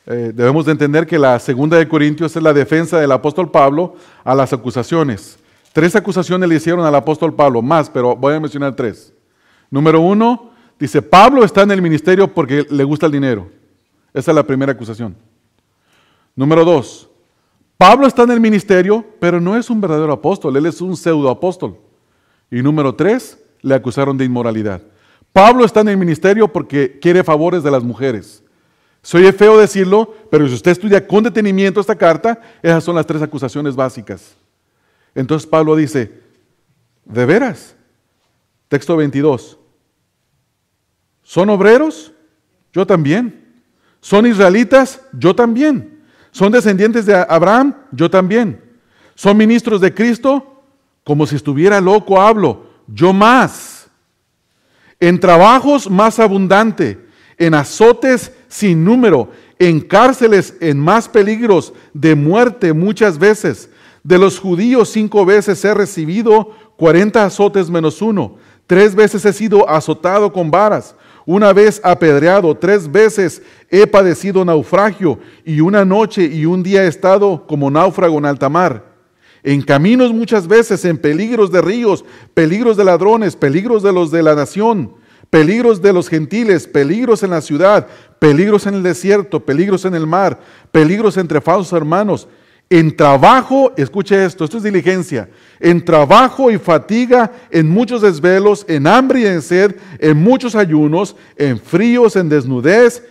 Speaker 1: Eh, debemos de entender que la segunda de Corintios es la defensa del apóstol Pablo a las acusaciones. Tres acusaciones le hicieron al apóstol Pablo, más, pero voy a mencionar tres. Número uno, dice, Pablo está en el ministerio porque le gusta el dinero. Esa es la primera acusación. Número dos, Pablo está en el ministerio, pero no es un verdadero apóstol, él es un pseudo apóstol. Y número tres, le acusaron de inmoralidad. Pablo está en el ministerio porque quiere favores de las mujeres. Soy feo decirlo, pero si usted estudia con detenimiento esta carta, esas son las tres acusaciones básicas. Entonces Pablo dice, ¿de veras? Texto 22. ¿Son obreros? Yo también. ¿Son israelitas? Yo también. ¿Son descendientes de Abraham? Yo también. ¿Son ministros de Cristo? Como si estuviera loco hablo. Yo más en trabajos más abundante, en azotes sin número, en cárceles en más peligros de muerte muchas veces. De los judíos cinco veces he recibido cuarenta azotes menos uno. Tres veces he sido azotado con varas, una vez apedreado, tres veces he padecido naufragio y una noche y un día he estado como náufrago en alta mar en caminos muchas veces, en peligros de ríos, peligros de ladrones, peligros de los de la nación, peligros de los gentiles, peligros en la ciudad, peligros en el desierto, peligros en el mar, peligros entre falsos hermanos. En trabajo, escuche esto, esto es diligencia, en trabajo y fatiga, en muchos desvelos, en hambre y en sed, en muchos ayunos, en fríos, en desnudez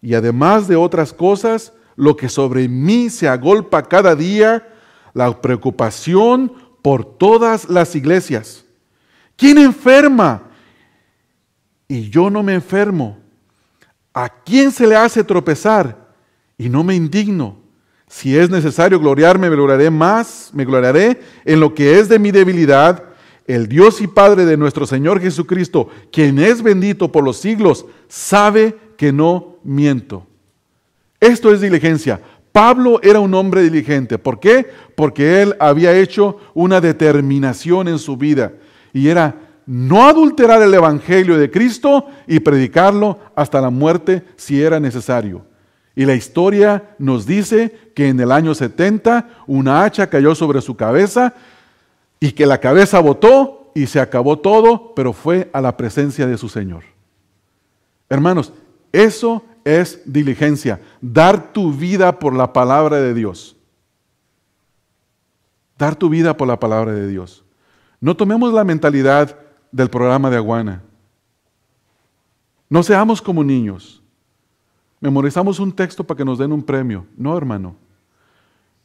Speaker 1: y además de otras cosas, lo que sobre mí se agolpa cada día, la preocupación por todas las iglesias. ¿Quién enferma? Y yo no me enfermo. ¿A quién se le hace tropezar? Y no me indigno. Si es necesario gloriarme, me gloriaré más, me gloriaré en lo que es de mi debilidad. El Dios y Padre de nuestro Señor Jesucristo, quien es bendito por los siglos, sabe que no miento. Esto es diligencia. Pablo era un hombre diligente. ¿Por qué? Porque él había hecho una determinación en su vida y era no adulterar el Evangelio de Cristo y predicarlo hasta la muerte si era necesario. Y la historia nos dice que en el año 70 una hacha cayó sobre su cabeza y que la cabeza botó y se acabó todo, pero fue a la presencia de su Señor. Hermanos, eso es diligencia, dar tu vida por la palabra de Dios. Dar tu vida por la palabra de Dios. No tomemos la mentalidad del programa de Aguana. No seamos como niños. Memorizamos un texto para que nos den un premio. No, hermano.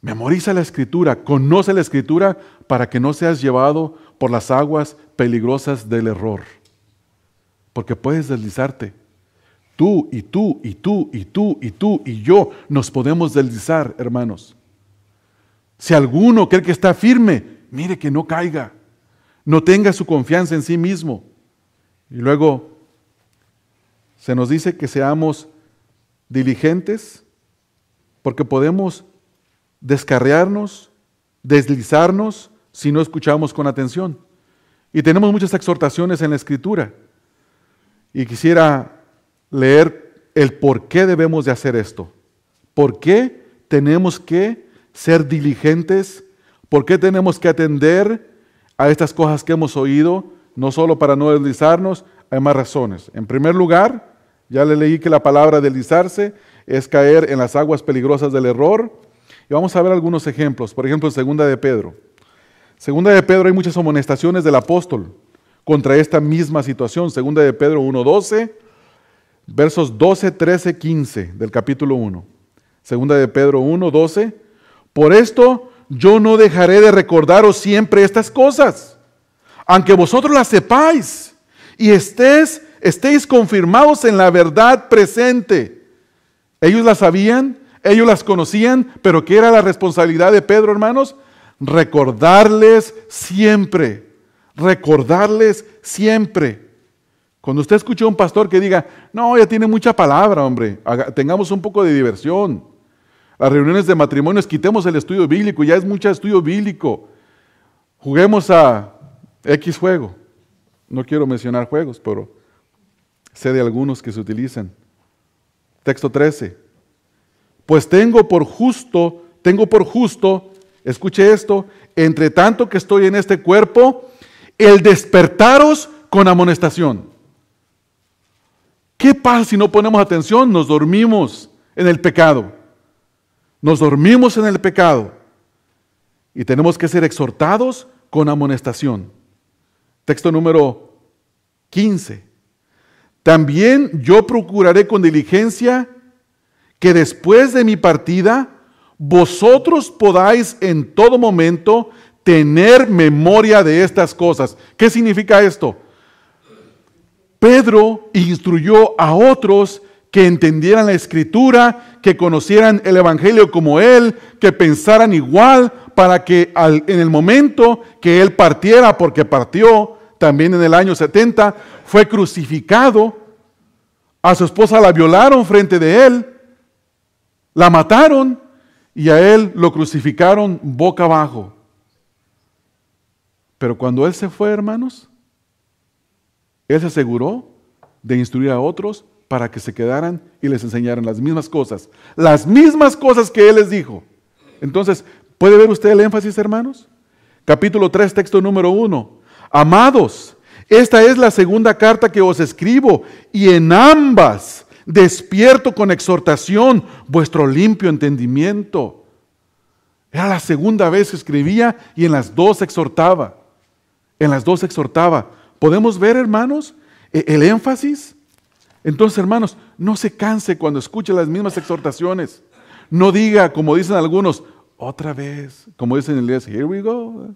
Speaker 1: Memoriza la escritura, conoce la escritura para que no seas llevado por las aguas peligrosas del error. Porque puedes deslizarte. Tú y tú y tú y tú y tú y yo nos podemos deslizar, hermanos. Si alguno cree que está firme, mire que no caiga. No tenga su confianza en sí mismo. Y luego se nos dice que seamos diligentes porque podemos descarriarnos, deslizarnos si no escuchamos con atención. Y tenemos muchas exhortaciones en la escritura. Y quisiera leer el por qué debemos de hacer esto. ¿Por qué tenemos que ser diligentes? ¿Por qué tenemos que atender a estas cosas que hemos oído? No solo para no deslizarnos, hay más razones. En primer lugar, ya le leí que la palabra deslizarse es caer en las aguas peligrosas del error. Y vamos a ver algunos ejemplos. Por ejemplo, en segunda de Pedro. Segunda de Pedro hay muchas amonestaciones del apóstol contra esta misma situación. Segunda de Pedro 1.12 versos 12, 13, 15 del capítulo 1. Segunda de Pedro 1, 12. Por esto yo no dejaré de recordaros siempre estas cosas, aunque vosotros las sepáis y estés, estéis confirmados en la verdad presente. Ellos las sabían, ellos las conocían, pero ¿qué era la responsabilidad de Pedro, hermanos? Recordarles siempre, recordarles siempre cuando usted escucha a un pastor que diga, no, ya tiene mucha palabra, hombre, tengamos un poco de diversión. Las reuniones de matrimonios, quitemos el estudio bíblico, ya es mucho estudio bíblico. Juguemos a X juego. No quiero mencionar juegos, pero sé de algunos que se utilizan. Texto 13. Pues tengo por justo, tengo por justo, escuche esto, entre tanto que estoy en este cuerpo, el despertaros con amonestación. ¿Qué pasa si no ponemos atención? Nos dormimos en el pecado. Nos dormimos en el pecado. Y tenemos que ser exhortados con amonestación. Texto número 15. También yo procuraré con diligencia que después de mi partida vosotros podáis en todo momento tener memoria de estas cosas. ¿Qué significa esto? Pedro instruyó a otros que entendieran la escritura, que conocieran el Evangelio como él, que pensaran igual para que en el momento que él partiera, porque partió también en el año 70, fue crucificado, a su esposa la violaron frente de él, la mataron y a él lo crucificaron boca abajo. Pero cuando él se fue, hermanos, él se aseguró de instruir a otros para que se quedaran y les enseñaran las mismas cosas. Las mismas cosas que Él les dijo. Entonces, ¿puede ver usted el énfasis, hermanos? Capítulo 3, texto número 1. Amados, esta es la segunda carta que os escribo y en ambas despierto con exhortación vuestro limpio entendimiento. Era la segunda vez que escribía y en las dos exhortaba. En las dos exhortaba. ¿Podemos ver, hermanos, e-, el énfasis? Entonces, hermanos, no se canse cuando escuche las mismas exhortaciones. No diga, como dicen algunos, otra vez, como dicen en inglés, here we go.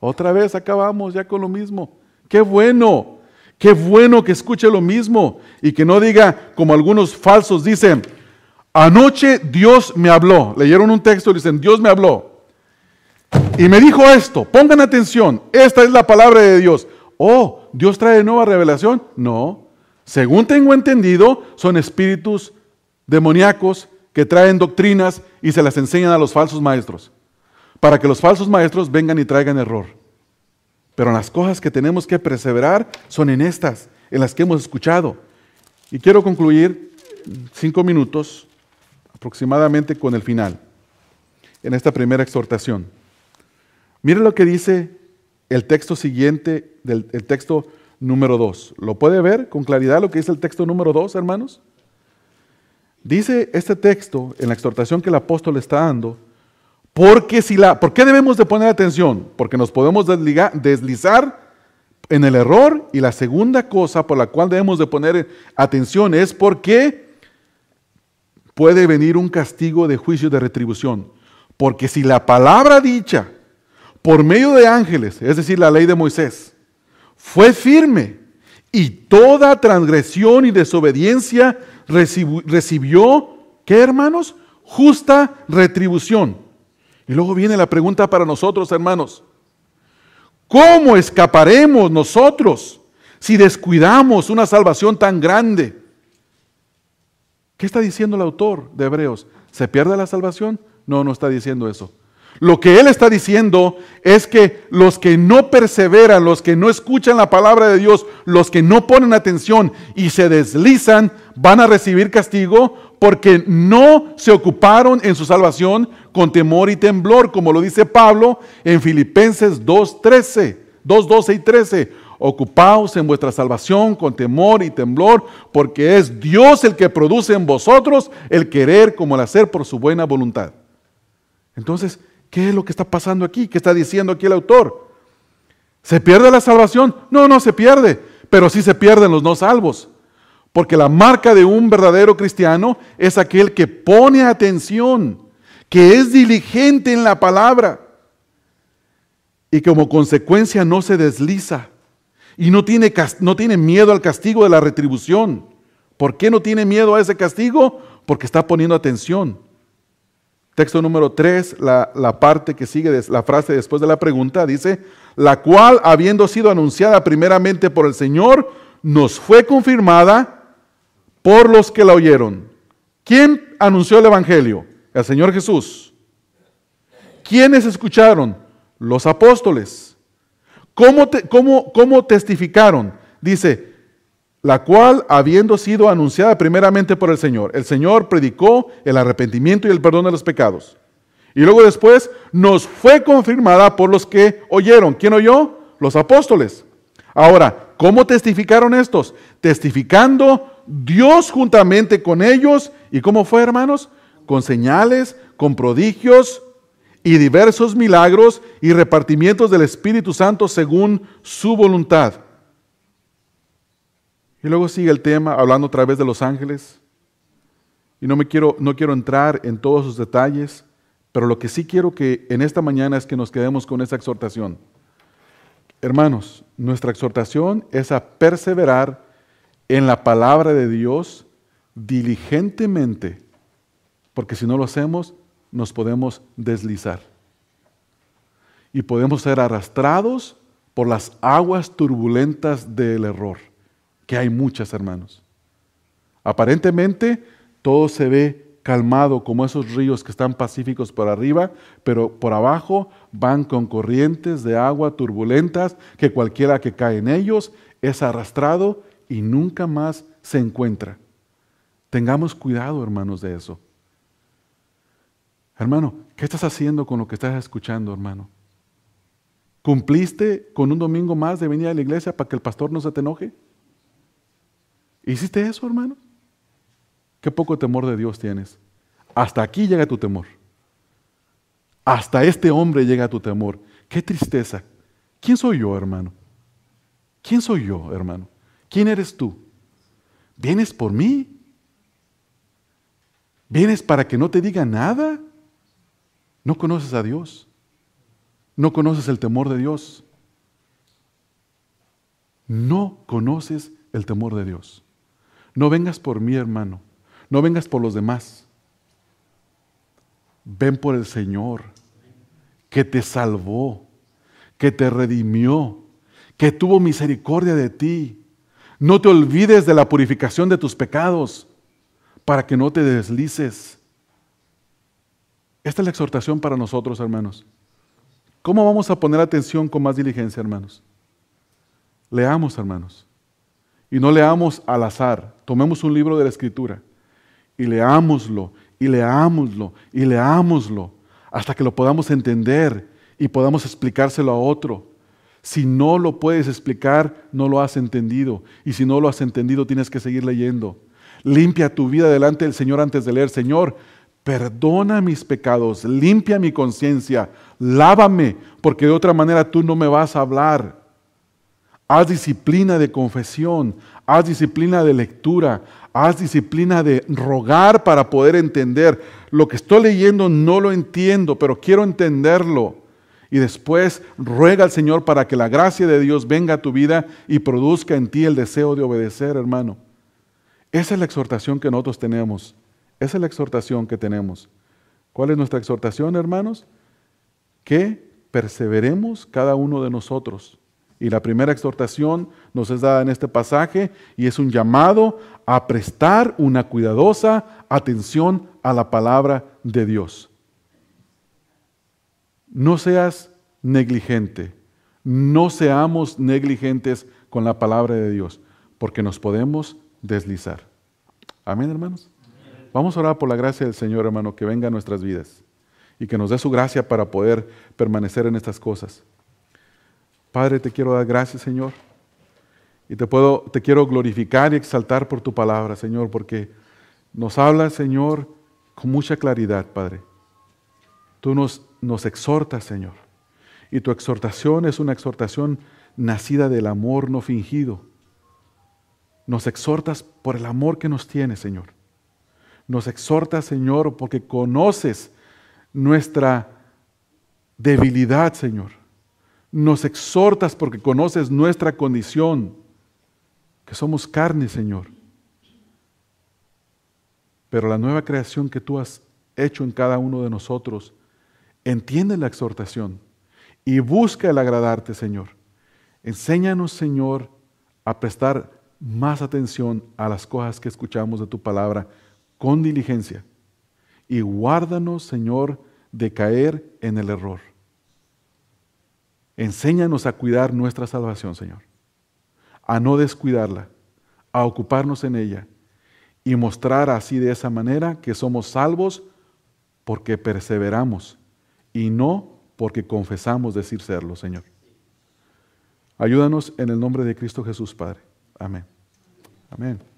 Speaker 1: Otra vez acabamos ya con lo mismo. Qué bueno, qué bueno que escuche lo mismo y que no diga, como algunos falsos dicen, anoche Dios me habló. Leyeron un texto y dicen, Dios me habló. Y me dijo esto, pongan atención, esta es la palabra de Dios oh, Dios trae nueva revelación. No, según tengo entendido, son espíritus demoníacos que traen doctrinas y se las enseñan a los falsos maestros, para que los falsos maestros vengan y traigan error. Pero las cosas que tenemos que perseverar son en estas, en las que hemos escuchado. Y quiero concluir cinco minutos aproximadamente con el final, en esta primera exhortación. Mire lo que dice el texto siguiente, del, el texto número 2. ¿Lo puede ver con claridad lo que dice el texto número 2, hermanos? Dice este texto en la exhortación que el apóstol está dando, porque si la, ¿por qué debemos de poner atención? Porque nos podemos deslizar en el error y la segunda cosa por la cual debemos de poner atención es porque puede venir un castigo de juicio de retribución. Porque si la palabra dicha por medio de ángeles, es decir, la ley de Moisés, fue firme y toda transgresión y desobediencia recibió, ¿qué hermanos? Justa retribución. Y luego viene la pregunta para nosotros, hermanos. ¿Cómo escaparemos nosotros si descuidamos una salvación tan grande? ¿Qué está diciendo el autor de Hebreos? ¿Se pierde la salvación? No, no está diciendo eso. Lo que él está diciendo es que los que no perseveran, los que no escuchan la palabra de Dios, los que no ponen atención y se deslizan, van a recibir castigo porque no se ocuparon en su salvación con temor y temblor, como lo dice Pablo en Filipenses 2.13, 2.12 y 13. Ocupaos en vuestra salvación con temor y temblor, porque es Dios el que produce en vosotros el querer como el hacer por su buena voluntad. Entonces, ¿Qué es lo que está pasando aquí? ¿Qué está diciendo aquí el autor? ¿Se pierde la salvación? No, no se pierde, pero sí se pierden los no salvos. Porque la marca de un verdadero cristiano es aquel que pone atención, que es diligente en la palabra y como consecuencia no se desliza y no tiene, no tiene miedo al castigo de la retribución. ¿Por qué no tiene miedo a ese castigo? Porque está poniendo atención Texto número 3, la, parte que sigue, la frase después de la pregunta, dice, la cual, habiendo sido anunciada primeramente por el Señor, nos fue confirmada por los que la oyeron. ¿Quién anunció el Evangelio? El Señor Jesús. ¿Quiénes escucharon? Los apóstoles. ¿Cómo, te, cómo, cómo testificaron? Dice, la cual habiendo sido anunciada primeramente por el Señor, el Señor predicó el arrepentimiento y el perdón de los pecados. Y luego después nos fue confirmada por los que oyeron. ¿Quién oyó? Los apóstoles. Ahora, ¿cómo testificaron estos? Testificando Dios juntamente con ellos. ¿Y cómo fue, hermanos? Con señales, con prodigios y diversos milagros y repartimientos del Espíritu Santo según su voluntad y luego sigue el tema hablando otra vez de los ángeles. Y no me quiero, no quiero entrar en todos sus detalles, pero lo que sí quiero que en esta mañana es que nos quedemos con esa exhortación. Hermanos, nuestra exhortación es a perseverar en la palabra de Dios diligentemente, porque si no lo hacemos, nos podemos deslizar y podemos ser arrastrados por las aguas turbulentas del error que hay muchas, hermanos. Aparentemente todo se ve calmado como esos ríos que están pacíficos por arriba, pero por abajo van con corrientes de agua turbulentas que cualquiera que cae en ellos es arrastrado y nunca más se encuentra. Tengamos cuidado, hermanos, de eso. Hermano, ¿qué estás haciendo con lo que estás escuchando, hermano? ¿Cumpliste con un domingo más de venir a la iglesia para que el pastor no se te enoje? ¿Hiciste eso, hermano? Qué poco temor de Dios tienes. Hasta aquí llega tu temor. Hasta este hombre llega tu temor. Qué tristeza. ¿Quién soy yo, hermano? ¿Quién soy yo, hermano? ¿Quién eres tú? ¿Vienes por mí? ¿Vienes para que no te diga nada? No conoces a Dios. No conoces el temor de Dios. No conoces el temor de Dios. No vengas por mí, hermano. No vengas por los demás. Ven por el Señor, que te salvó, que te redimió, que tuvo misericordia de ti. No te olvides de la purificación de tus pecados para que no te deslices. Esta es la exhortación para nosotros, hermanos. ¿Cómo vamos a poner atención con más diligencia, hermanos? Leamos, hermanos y no leamos al azar. Tomemos un libro de la escritura y leámoslo y leámoslo y leámoslo hasta que lo podamos entender y podamos explicárselo a otro. Si no lo puedes explicar, no lo has entendido. Y si no lo has entendido, tienes que seguir leyendo. Limpia tu vida delante del Señor antes de leer. Señor, perdona mis pecados, limpia mi conciencia, lávame, porque de otra manera tú no me vas a hablar haz disciplina de confesión, haz disciplina de lectura, haz disciplina de rogar para poder entender. Lo que estoy leyendo no lo entiendo, pero quiero entenderlo. Y después ruega al Señor para que la gracia de Dios venga a tu vida y produzca en ti el deseo de obedecer, hermano. Esa es la exhortación que nosotros tenemos. Esa es la exhortación que tenemos. ¿Cuál es nuestra exhortación, hermanos? Que perseveremos cada uno de nosotros y la primera exhortación nos es dada en este pasaje y es un llamado a prestar una cuidadosa atención a la palabra de Dios. No seas negligente, no seamos negligentes con la palabra de Dios, porque nos podemos deslizar. Amén, hermanos. Vamos a orar por la gracia del Señor, hermano, que venga a nuestras vidas y que nos dé su gracia para poder permanecer en estas cosas. Padre, te quiero dar gracias, Señor. Y te, puedo, te quiero glorificar y exaltar por tu palabra, Señor, porque nos hablas, Señor, con mucha claridad, Padre. Tú nos, nos exhortas, Señor. Y tu exhortación es una exhortación nacida del amor no fingido. Nos exhortas por el amor que nos tienes, Señor. Nos exhortas, Señor, porque conoces nuestra debilidad, Señor nos exhortas porque conoces nuestra condición, que somos carne, Señor. Pero la nueva creación que tú has hecho en cada uno de nosotros, entiende la exhortación y busca el agradarte, Señor. Enséñanos, Señor, a prestar más atención a las cosas que escuchamos de tu palabra con diligencia. Y guárdanos, Señor, de caer en el error. Enséñanos a cuidar nuestra salvación, Señor, a no descuidarla, a ocuparnos en ella y mostrar así de esa manera que somos salvos porque perseveramos y no porque confesamos decir serlo, Señor. Ayúdanos en el nombre de Cristo Jesús, Padre. Amén. Amén.